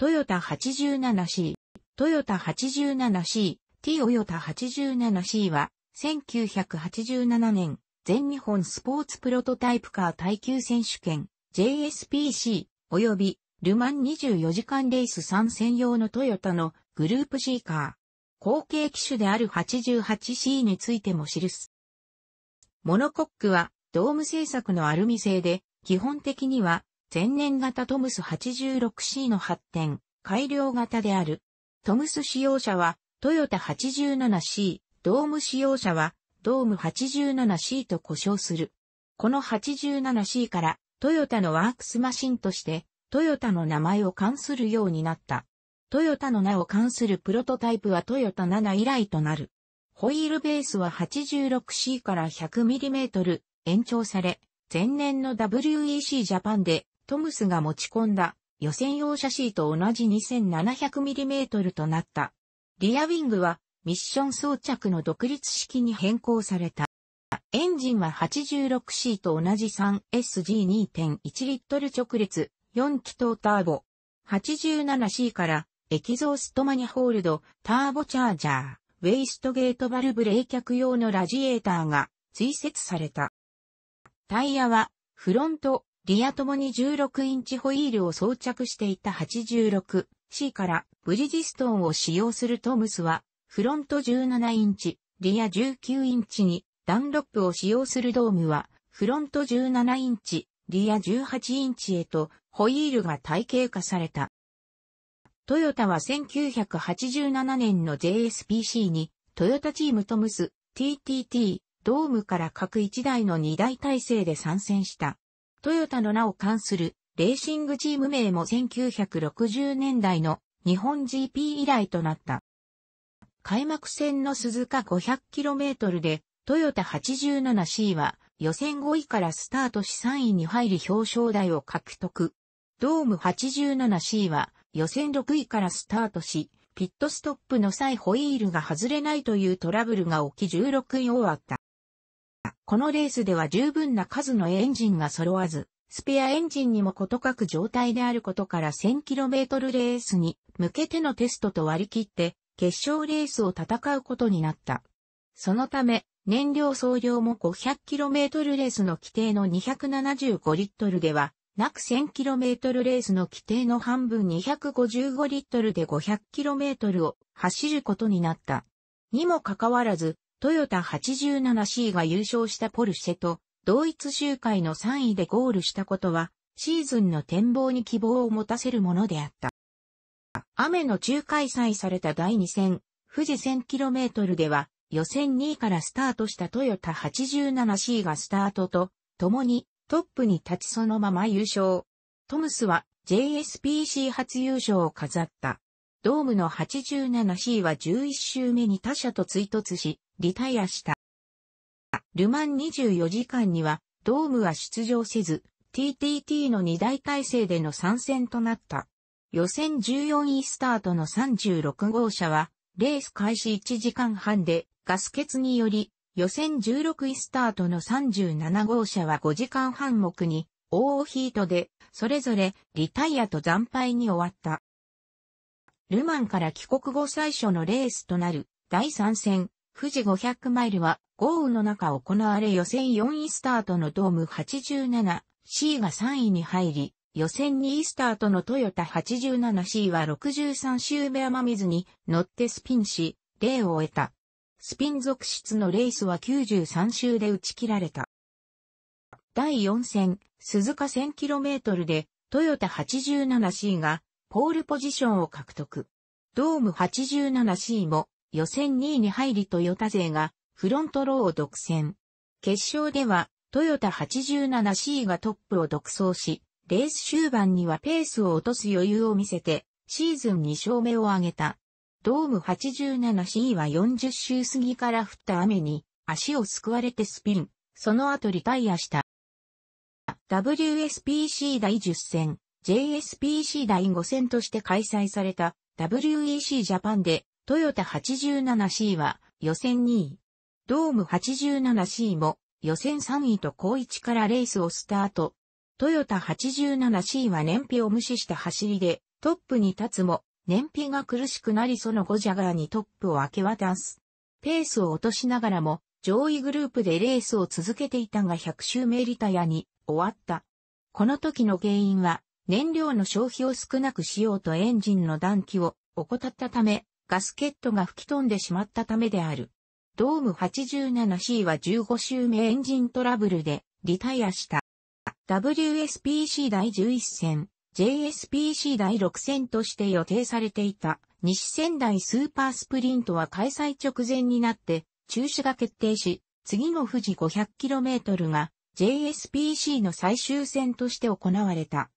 トヨタ 87C、トヨタ 87C、T オヨタ 87C は、1987年、全日本スポーツプロトタイプカー耐久選手権、JSPC、及び、ルマン24時間レース3専用のトヨタのグループ C カー。後継機種である 88C についても記す。モノコックは、ドーム製作のアルミ製で、基本的には前年型トムス 86C の発展、改良型である。トムス使用者は、トヨタ 87C、ドーム使用者は、ドーム 87C と呼称する。この 87C から、トヨタのワークスマシンとして、トヨタの名前を冠するようになった。トヨタの名を冠するプロトタイプはトヨタ7以来となる。ホイールベースは 86C から 100mm 延長され、前年の WEC ジャパンでトムスが持ち込んだ予選用シャシーと同じ 2700mm となった。リアウィングはミッション装着の独立式に変更された。エンジンは 86C と同じ 3SG2.1 リットル直列4気筒ターボ。87C からエキゾーストマニホールド、ターボチャージャー、ウェイストゲートバルブ冷却用のラジエーターが追設された。タイヤはフロントリアともに16インチホイールを装着していた 86C からブリヂストンを使用するトムスは、フロント17インチ、リア19インチにダンロップを使用するドームは、フロント17インチ、リア18インチへとホイールが体系化された。トヨタは1987年の JSPC に、トヨタチームトムス、TTT、ドームから各1台の2台体制で参戦した。トヨタの名を冠するレーシングチーム名も1960年代の日本 GP 以来となった。開幕戦の鈴鹿 500km でトヨタ 87C は予選5位からスタートし3位に入り表彰台を獲得。ドーム 87C は予選6位からスタートし、ピットストップの際ホイールが外れないというトラブルが起き16位を割った。このレースでは十分な数のエンジンが揃わず、スペアエンジンにもこと書く状態であることから 1000km レースに向けてのテストと割り切って、決勝レースを戦うことになった。そのため、燃料総量も 500km レースの規定の275リットルでは、なく 1000km レースの規定の半分255リットルで 500km を走ることになった。にもかかわらず、トヨタ 87C が優勝したポルシェと、同一周回の3位でゴールしたことは、シーズンの展望に希望を持たせるものであった。雨の中開催された第2戦、富士 1000km では、予選2位からスタートしたトヨタ 87C がスタートと、共にトップに立ちそのまま優勝。トムスは JSPC 初優勝を飾った。ドームの 87C は11周目に他社と追突し、リタイアした。ルマン24時間には、ドームは出場せず、TTT の2大体制での参戦となった。予選14位スタートの36号車は、レース開始1時間半で、ガス欠により、予選16位スタートの37号車は5時間半目に、オーヒートで、それぞれリタイアと惨敗に終わった。ルマンから帰国後最初のレースとなる第3戦、富士500マイルは豪雨の中行われ予選4位スタートのドーム 87C が3位に入り、予選2位スタートのトヨタ 87C は63周目雨水に乗ってスピンし、例を終えた。スピン続出のレースは93周で打ち切られた。第4戦、鈴鹿 1000km で、トヨタ 87C がポールポジションを獲得。ドーム 87C も予選2位に入りトヨタ勢がフロントローを独占。決勝ではトヨタ 87C がトップを独走し、レース終盤にはペースを落とす余裕を見せて、シーズン2勝目を挙げた。ドーム 87C は40周過ぎから降った雨に足をすくわれてスピン、その後リタイアした。WSPC 第10戦、JSPC 第5戦として開催された WEC ジャパンでトヨタ 87C は予選2位。ドーム 87C も予選3位と高1からレースをスタート。トヨタ 87C は燃費を無視した走りでトップに立つも燃費が苦しくなりその後ジャガーにトップを明け渡す。ペースを落としながらも上位グループでレースを続けていたが100周目リタヤに終わった。この時の原因は燃料の消費を少なくしようとエンジンの暖気を怠ったため、ガスケットが吹き飛んでしまったためである。ドーム 87C は15周目エンジントラブルでリタイアした。WSPC 第11戦、JSPC 第6戦として予定されていた西仙台スーパースプリントは開催直前になって中止が決定し、次の富士 500km が JSPC の最終戦として行われた。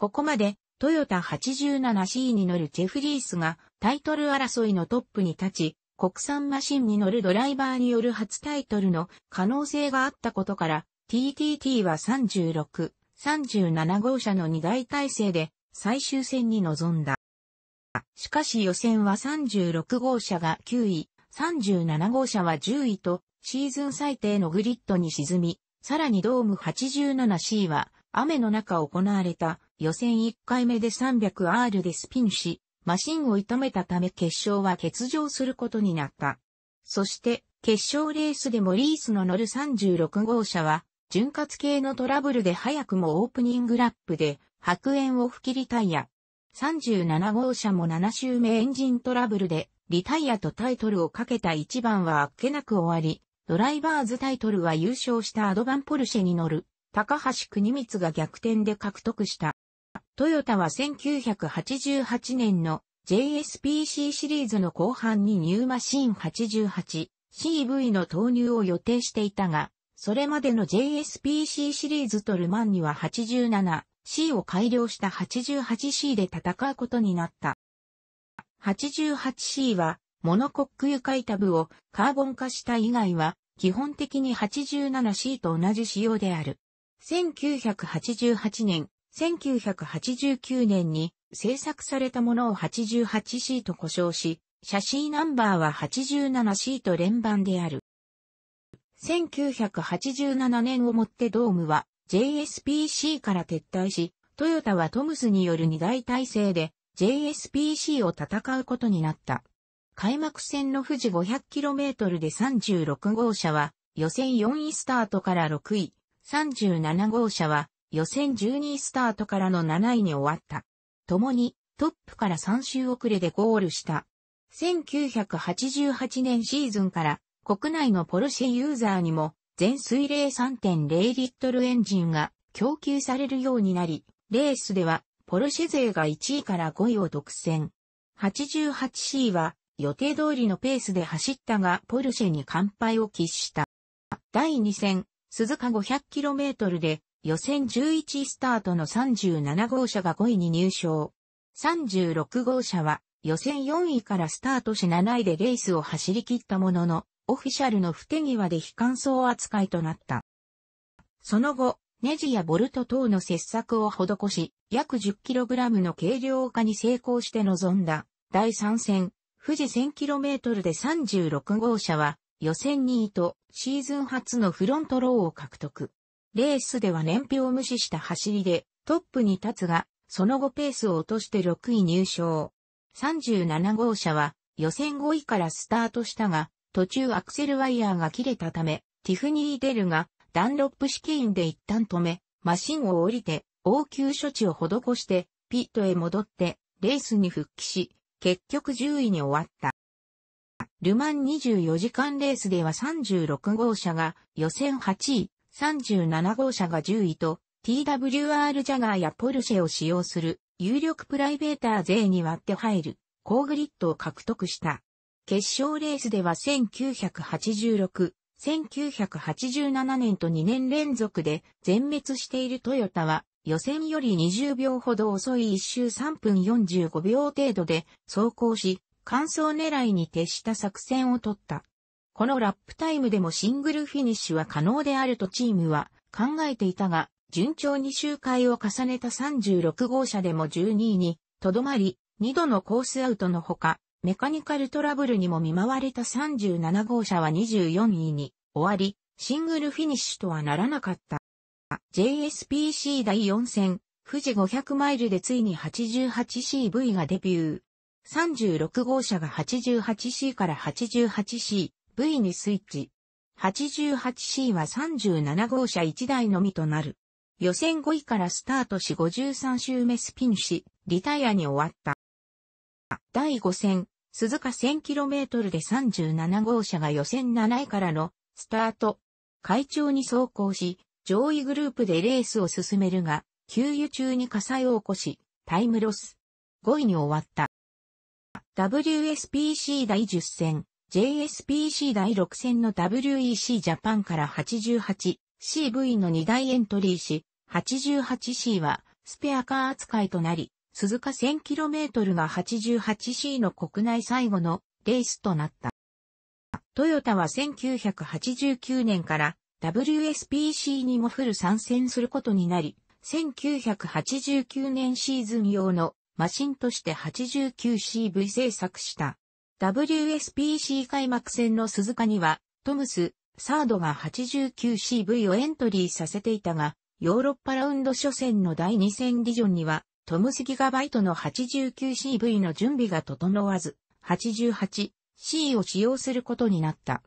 ここまで、トヨタ 87C に乗るジェフリースがタイトル争いのトップに立ち、国産マシンに乗るドライバーによる初タイトルの可能性があったことから、TTT は36、37号車の2大体制で最終戦に臨んだ。しかし予選は36号車が9位、37号車は10位とシーズン最低のグリッドに沈み、さらにドーム 87C は雨の中行われた予選1回目で 300R でスピンし、マシンを痛めたため決勝は欠場することになった。そして、決勝レースでモリースの乗る36号車は、潤滑系のトラブルで早くもオープニングラップで白煙を吹きリタイア。37号車も7周目エンジントラブルでリタイアとタイトルをかけた1番はあっけなく終わり、ドライバーズタイトルは優勝したアドバンポルシェに乗る高橋国光が逆転で獲得した。トヨタは1988年の JSPC シリーズの後半にニューマシン 88CV の投入を予定していたが、それまでの JSPC シリーズとルマンには 87C を改良した 88C で戦うことになった。88C はモノコック床板部をカーボン化した以外は基本的に 87C と同じ仕様である。1988年1989年に制作されたものを 88C と呼称し、写真ナンバーは 87C と連番である。1987年をもってドームは JSPC から撤退し、トヨタはトムスによる二大体制で JSPC を戦うことになった。開幕戦の富士 500km で36号車は予選4位スタートから6位、37号車は予選12位スタートからの7位に終わった。共にトップから3周遅れでゴールした。1988年シーズンから国内のポルシェユーザーにも全水冷3.0リットルエンジンが供給されるようになり、レースではポルシェ勢が1位から5位を独占。88C は予定通りのペースで走ったがポルシェに完敗を喫した。第2戦、鈴鹿 500km で予選11スタートの37号車が5位に入賞。36号車は予選4位からスタートし7位でレースを走り切ったものの、オフィシャルの不手際で非乾燥扱いとなった。その後、ネジやボルト等の切削を施し、約 10kg の軽量化に成功して臨んだ第3戦、富士 1000km で36号車は予選2位とシーズン初のフロントローを獲得。レースでは燃費を無視した走りでトップに立つが、その後ペースを落として6位入賞。37号車は予選5位からスタートしたが、途中アクセルワイヤーが切れたため、ティフニー・デルがダンロップ式員で一旦止め、マシンを降りて、応急処置を施して、ピットへ戻って、レースに復帰し、結局10位に終わった。ルマン24時間レースでは36号車が予選8位、37号車が10位と、TWR ジャガーやポルシェを使用する有力プライベーター勢に割って入る、高グリッドを獲得した。決勝レースでは1986、1987年と2年連続で全滅しているトヨタは予選より20秒ほど遅い1周3分45秒程度で走行し、完走狙いに徹した作戦を取った。このラップタイムでもシングルフィニッシュは可能であるとチームは考えていたが、順調に周回を重ねた36号車でも12位にとどまり、2度のコースアウトのほか、メカニカルトラブルにも見舞われた37号車は24位に終わり、シングルフィニッシュとはならなかった。JSPC 第4戦、富士500マイルでついに 88CV がデビュー。36号車が 88C から 88C、V にスイッチ。88C は37号車1台のみとなる。予選5位からスタートし53周目スピンし、リタイアに終わった。第5戦、鈴鹿 1000km で37号車が予選7位からのスタート。会長に走行し、上位グループでレースを進めるが、給油中に火災を起こし、タイムロス。5位に終わった。WSPC 第10戦、JSPC 第6戦の WEC ジャパンから 88CV の2台エントリーし、88C はスペアカー扱いとなり、鈴鹿 1000km が 88C の国内最後のレースとなった。トヨタは1989年から WSPC にもフル参戦することになり、1989年シーズン用のマシンとして 89CV 制作した。WSPC 開幕戦の鈴鹿には、トムス、サードが 89CV をエントリーさせていたが、ヨーロッパラウンド初戦の第2戦ディジョンには、トムスギガバイトの 89CV の準備が整わず、88C を使用することになった。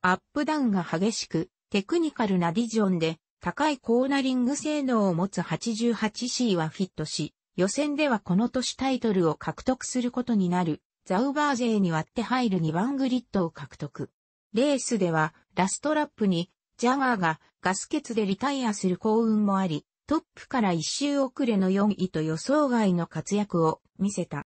アップダウンが激しく、テクニカルなディジョンで、高いコーナリング性能を持つ 88C はフィットし、予選ではこの年タイトルを獲得することになるザウバー勢に割って入る2番グリッドを獲得。レースでは、ラストラップに、ジャガーがガス欠でリタイアする幸運もあり、トップから1周遅れの4位と予想外の活躍を見せた。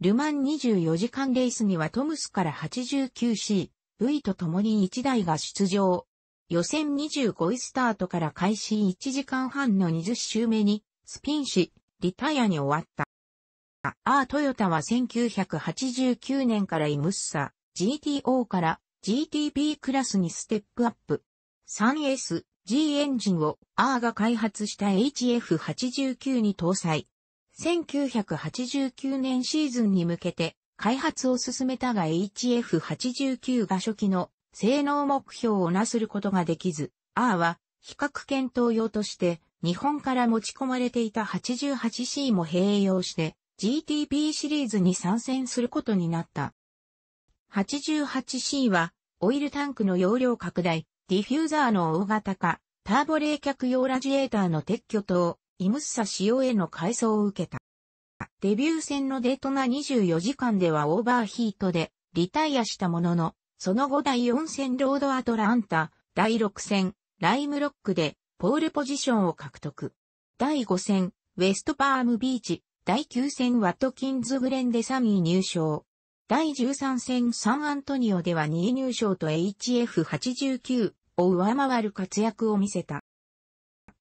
ルマン24時間レースにはトムスから 89C、V と共に1台が出場。予選25位スタートから開始1時間半の20周目にスピンし、リタイアに終わった。アートヨタは1989年からイムッサ GTO から GTP クラスにステップアップ。3S、G エンジンを R が開発した HF89 に搭載。1989年シーズンに向けて開発を進めたが HF89 が初期の性能目標をなすることができず、R は比較検討用として日本から持ち込まれていた 88C も併用して g t p シリーズに参戦することになった。88C は、オイルタンクの容量拡大、ディフューザーの大型化、ターボ冷却用ラジエーターの撤去等、イムッサ使用への改装を受けた。デビュー戦のデートナ24時間ではオーバーヒートでリタイアしたものの、その後第4戦ロードアトランタ、第6戦ライムロックでポールポジションを獲得。第5戦ウェストパームビーチ第9戦ワトキンズグレンで3位入賞。第13戦サンアントニオでは2位入賞と HF89 を上回る活躍を見せた。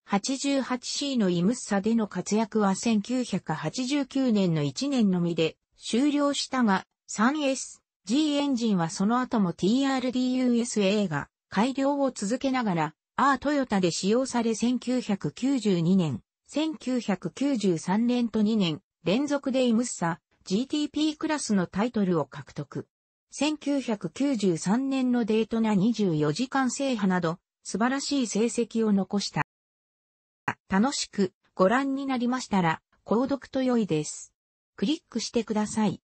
88C のイムッサでの活躍は1989年の1年のみで終了したが 3S、G エンジンはその後も TRDUSA が改良を続けながら、R トヨタで使用され1992年1993年と2年連続でイムッサ GTP クラスのタイトルを獲得。1993年のデートナ24時間制覇など素晴らしい成績を残した。楽しくご覧になりましたら購読と良いです。クリックしてください。